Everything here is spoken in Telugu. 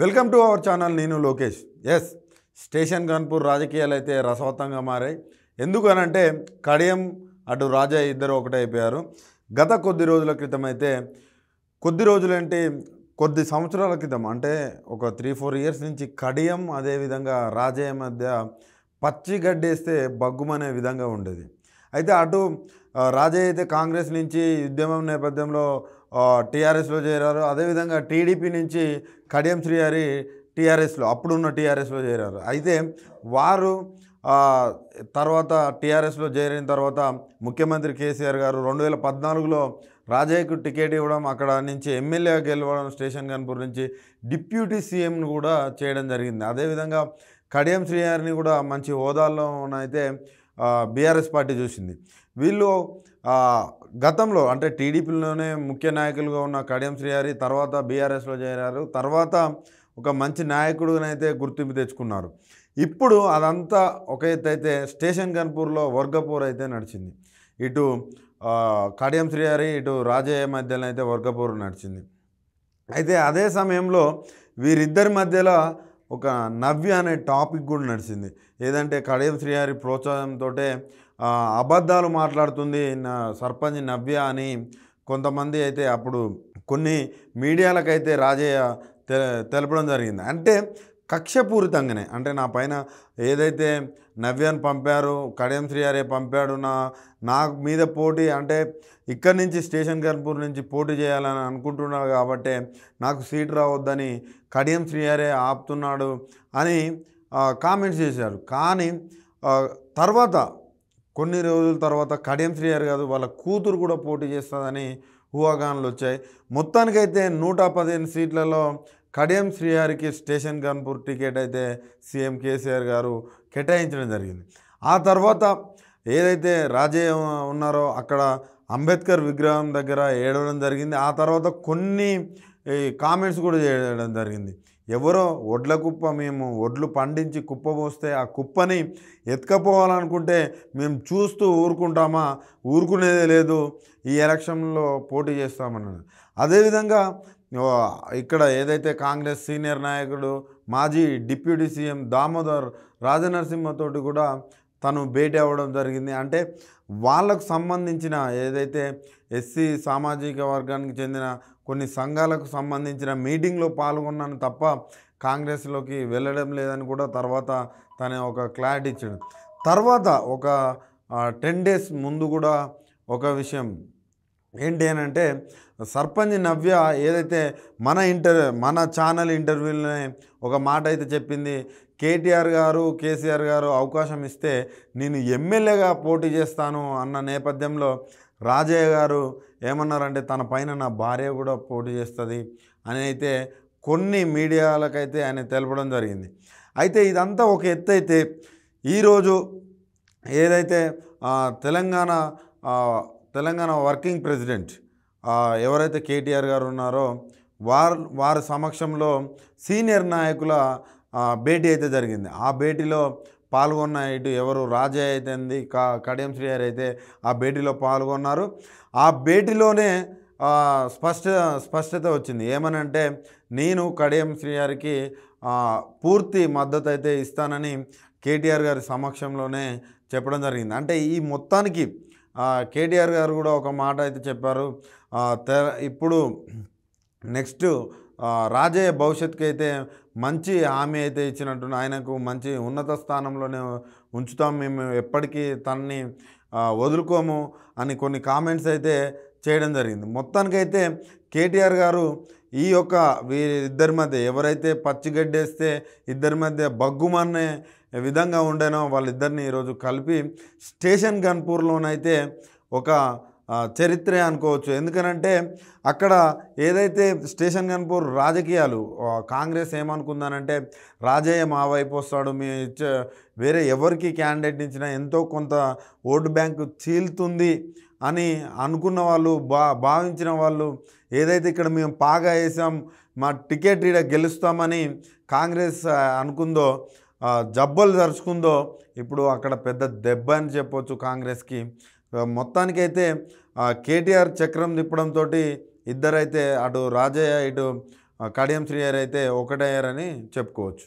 వెల్కమ్ టు అవర్ ఛానల్ నేను లోకేష్ ఎస్ స్టేషన్ కాన్పూర్ రాజకీయాలు అయితే రసవత్తంగా మారాయి ఎందుకనంటే కడియం అటు రాజా ఇద్దరు ఒకటైపోయారు గత కొద్ది రోజుల క్రితం అయితే కొద్ది రోజులంటే కొద్ది సంవత్సరాల క్రితం అంటే ఒక త్రీ ఫోర్ ఇయర్స్ నుంచి కడియం అదేవిధంగా రాజయ్య మధ్య పచ్చి గడ్డేస్తే బగ్గుమనే విధంగా ఉండేది అయితే అటు రాజయ్య అయితే కాంగ్రెస్ నుంచి ఉద్యమం నేపథ్యంలో టీఆర్ఎస్లో చేరారు అదేవిధంగా టీడీపీ నుంచి కడియం శ్రీహారి టీఆర్ఎస్లో అప్పుడున్న టీఆర్ఎస్లో చేరారు అయితే వారు తర్వాత టీఆర్ఎస్లో చేరిన తర్వాత ముఖ్యమంత్రి కేసీఆర్ గారు రెండు వేల పద్నాలుగులో రాజయ్యకు టికెట్ ఇవ్వడం అక్కడ నుంచి ఎమ్మెల్యే గెలవడం స్టేషన్ కన్పూర్ నుంచి డిప్యూటీ సీఎంను కూడా చేయడం జరిగింది అదేవిధంగా కడియం శ్రీహారిని కూడా మంచి హోదాల్లో అయితే బీఆర్ఎస్ పార్టీ చూసింది వీళ్ళు గతంలో అంటే టీడీపీలోనే ముఖ్య నాయకులుగా ఉన్న కడియం శ్రీహారి తర్వాత బీఆర్ఎస్లో చేరారు తర్వాత ఒక మంచి నాయకుడునైతే గుర్తింపు తెచ్చుకున్నారు ఇప్పుడు అదంతా ఒక ఎత్తైతే స్టేషన్ గన్పూర్లో వర్గపూర్ అయితే నడిచింది ఇటు కడియం శ్రీహారి ఇటు రాజయ్య మధ్యలో అయితే వర్గపూర్ నడిచింది అయితే అదే సమయంలో వీరిద్దరి మధ్యలో ఒక నవ్య అనే టాపిక్ కూడా నడిచింది ఏదంటే కడియం శ్రీహారి ప్రోత్సాహంతో అబద్ధాలు మాట్లాడుతుంది నా సర్పంచ్ నవ్య అని కొంతమంది అయితే అప్పుడు కొన్ని మీడియాలకైతే రాజయ్య తెలపడం జరిగింది అంటే కక్షపూరితంగానే అంటే నా పైన ఏదైతే నవ్యాన్ పంపారు కడియం శ్రీయారే పంపాడు నా నా మీద పోటీ అంటే ఇక్కడి నుంచి స్టేషన్ కర్పూర్ నుంచి పోటీ చేయాలని అనుకుంటున్నాడు కాబట్టి నాకు సీట్ రావద్దని కడియం శ్రీయారే ఆపుతున్నాడు అని కామెంట్స్ చేశారు కానీ తర్వాత కొన్ని రోజుల తర్వాత కడియం శ్రీయారు కాదు వాళ్ళ కూతురు కూడా పోటీ చేస్తుందని ఊహాగానాలు వచ్చాయి మొత్తానికైతే నూట పదిహేను సీట్లలో కడియం శ్రీహారికి స్టేషన్ కాన్పూర్ టికెట్ అయితే సీఎం కేసీఆర్ గారు కేటాయించడం జరిగింది ఆ తర్వాత ఏదైతే రాజే ఉన్నారో అక్కడ అంబేద్కర్ విగ్రహం దగ్గర ఏడవడం జరిగింది ఆ తర్వాత కొన్ని కామెంట్స్ కూడా చేయడం జరిగింది ఎవరో ఒడ్ల కుప్ప మేము ఒడ్లు పండించి కుప్ప పోస్తే ఆ కుప్పని ఎత్తుకపోవాలనుకుంటే మేము చూస్తూ ఊరుకుంటామా ఊరుకునేదే లేదు ఈ ఎలక్షన్లో పోటీ చేస్తామన్నాడు అదేవిధంగా ఇక్కడ ఏదైతే కాంగ్రెస్ సీనియర్ నాయకుడు మాజీ డిప్యూటీ సీఎం దామోదర్ రాజనరసింహతోటి కూడా తను భేటీ అవ్వడం జరిగింది అంటే వాళ్ళకు సంబంధించిన ఏదైతే ఎస్సీ సామాజిక వర్గానికి చెందిన కొన్ని సంఘాలకు సంబంధించిన మీటింగ్లో పాల్గొన్నాను తప్ప కాంగ్రెస్లోకి వెళ్ళడం లేదని కూడా తర్వాత తను ఒక క్లారిటీ ఇచ్చాడు తర్వాత ఒక టెన్ డేస్ ముందు కూడా ఒక విషయం ఏంటి అని అంటే సర్పంచ్ నవ్య ఏదైతే మన ఇంటర్ మన ఛానల్ ఇంటర్వ్యూలోనే ఒక మాట అయితే చెప్పింది కేటీఆర్ గారు కేసీఆర్ గారు అవకాశం ఇస్తే నేను ఎమ్మెల్యేగా పోటీ చేస్తాను అన్న నేపథ్యంలో రాజయ్య గారు ఏమన్నారంటే తన పైన నా భార్య కూడా పోటీ చేస్తుంది అని అయితే కొన్ని మీడియాలకైతే ఆయన తెలపడం జరిగింది అయితే ఇదంతా ఒక ఎత్తు అయితే ఈరోజు ఏదైతే తెలంగాణ తెలంగాణ వర్కింగ్ ప్రెసిడెంట్ ఎవరైతే కేటీఆర్ గారు ఉన్నారో వారు వారి సమక్షంలో సీనియర్ నాయకుల భేటీ అయితే జరిగింది ఆ భేటీలో పాల్గొన్న ఇటు ఎవరు అయితే అయితేంది కా కడియం గారు అయితే ఆ భేటీలో పాల్గొన్నారు ఆ భేటీలోనే స్పష్ట స్పష్టత వచ్చింది ఏమనంటే నేను కడియం గారికి పూర్తి మద్దతు అయితే ఇస్తానని కేటీఆర్ గారి సమక్షంలోనే చెప్పడం జరిగింది అంటే ఈ మొత్తానికి కేటీఆర్ గారు కూడా ఒక మాట అయితే చెప్పారు ఇప్పుడు నెక్స్ట్ రాజయ్య భవిష్యత్తుకి అయితే మంచి హామీ అయితే ఇచ్చినట్టు ఆయనకు మంచి ఉన్నత స్థానంలోనే ఉంచుతాం మేము ఎప్పటికీ తనని వదులుకోము అని కొన్ని కామెంట్స్ అయితే చేయడం జరిగింది మొత్తానికైతే కేటీఆర్ గారు ఈ యొక్క వీరిద్దరి మధ్య ఎవరైతే పచ్చిగడ్డేస్తే ఇద్దరి మధ్య బగ్గుమన్నే విధంగా ఉండేనో వాళ్ళిద్దరిని ఈరోజు కలిపి స్టేషన్ గన్పూర్లోనైతే ఒక చరిత్రే అనుకోవచ్చు ఎందుకనంటే అక్కడ ఏదైతే స్టేషన్ గన్పూర్ రాజకీయాలు కాంగ్రెస్ ఏమనుకుందానంటే రాజయ్య మా వైపు వస్తాడు మీ వేరే ఎవరికి క్యాండిడేట్ ఇచ్చినా ఎంతో కొంత ఓటు బ్యాంకు చీల్తుంది అని అనుకున్న వాళ్ళు బా భావించిన వాళ్ళు ఏదైతే ఇక్కడ మేము పాగా వేసాం మా టికెట్ ఇక్కడ గెలుస్తామని కాంగ్రెస్ అనుకుందో జబ్బలు జరుచుకుందో ఇప్పుడు అక్కడ పెద్ద దెబ్బ అని చెప్పొచ్చు కాంగ్రెస్కి మొత్తానికైతే కేటీఆర్ చక్రం తిప్పడంతో ఇద్దరైతే అటు రాజయ్య ఇటు కడియం శ్రీయర్ అయితే ఒకటయ్యారని చెప్పుకోవచ్చు